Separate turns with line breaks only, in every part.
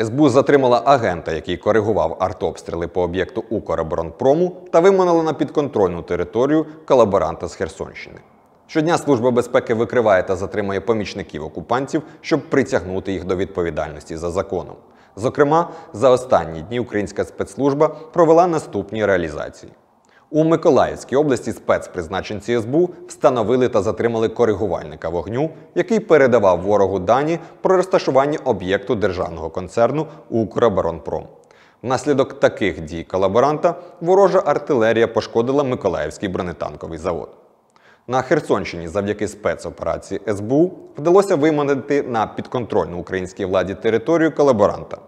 СБУ затримала агента, який коригував артобстріли по об'єкту Укроборонпрому та виманила на підконтрольну територію колаборанта з Херсонщини. Щодня Служба безпеки викриває та затримує помічників окупантів, щоб притягнути їх до відповідальності за законом. Зокрема, за останні дні українська спецслужба провела наступні реалізації. У Миколаївській області спецпризначенці СБУ встановили та затримали коригувальника вогню, який передавав ворогу дані про розташування об'єкту державного концерну Укроборонпром. Внаслідок таких дій колаборанта ворожа артилерія пошкодила Миколаївський бронетанковий завод. На Херсонщині завдяки спецоперації СБУ вдалося виманити на підконтрольну українській владі територію колаборанта.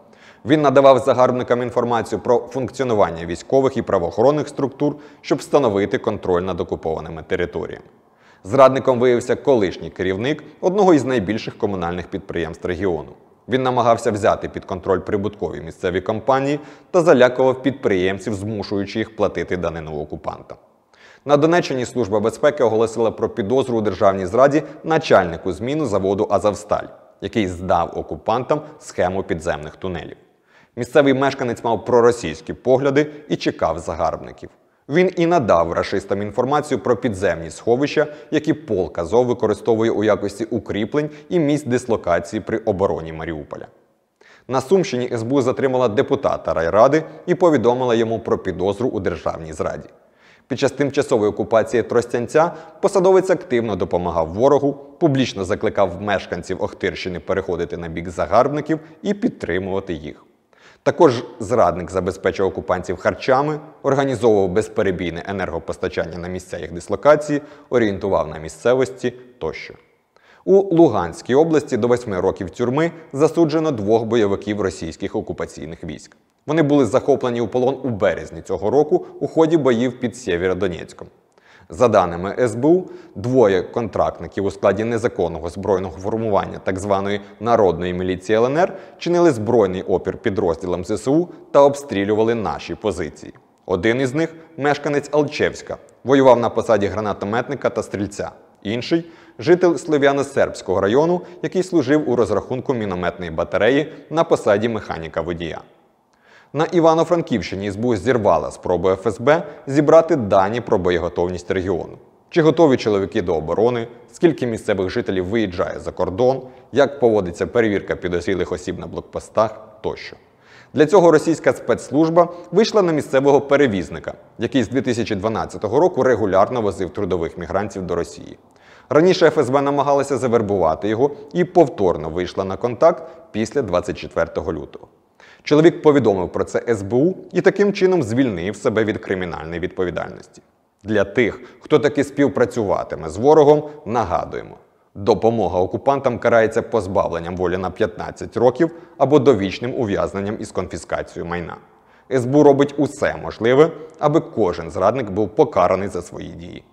Він надавав загарбникам інформацію про функціонування військових і правоохоронних структур, щоб встановити контроль над окупованими територіями. Зрадником виявився колишній керівник одного із найбільших комунальних підприємств регіону. Він намагався взяти під контроль прибуткові місцеві компанії та залякував підприємців, змушуючи їх платити данину окупанта. На Донеччині Служба безпеки оголосила про підозру у державній зраді начальнику зміну заводу Азавсталь, який здав окупантам схему підземних тунелів. Місцевий мешканець мав проросійські погляди і чекав загарбників. Він і надав рашистам інформацію про підземні сховища, які полк Азов використовує у якості укріплень і місць дислокації при обороні Маріуполя. На Сумщині СБУ затримала депутата райради і повідомила йому про підозру у державній зраді. Під час тимчасової окупації Тростянця посадовець активно допомагав ворогу, публічно закликав мешканців Охтирщини переходити на бік загарбників і підтримувати їх. Також зрадник забезпечив окупантів харчами, організовував безперебійне енергопостачання на місця їх дислокації, орієнтував на місцевості тощо. У Луганській області до восьми років тюрми засуджено двох бойовиків російських окупаційних військ. Вони були захоплені у полон у березні цього року у ході боїв під Сєвєродонецьком. За даними СБУ, двоє контрактників у складі незаконного збройного формування так званої народної міліції ЛНР чинили збройний опір підрозділам ЗСУ та обстрілювали наші позиції. Один із них мешканець Алчевська, воював на посаді гранатометника та стрільця. Інший житель Слов'яно-Сербського району, який служив у розрахунку мінометної батареї на посаді механіка водія. На Івано-Франківщині СБУ зірвала спроби ФСБ зібрати дані про боєготовність регіону. Чи готові чоловіки до оборони, скільки місцевих жителів виїжджає за кордон, як поводиться перевірка підозрілих осіб на блокпостах тощо. Для цього російська спецслужба вийшла на місцевого перевізника, який з 2012 року регулярно возив трудових мігрантів до Росії. Раніше ФСБ намагалася завербувати його і повторно вийшла на контакт після 24 лютого. Чоловік повідомив про це СБУ і таким чином звільнив себе від кримінальної відповідальності. Для тих, хто таки співпрацюватиме з ворогом, нагадуємо, допомога окупантам карається позбавленням волі на 15 років або довічним ув'язненням із конфіскацією майна. СБУ робить усе можливе, аби кожен зрадник був покараний за свої дії.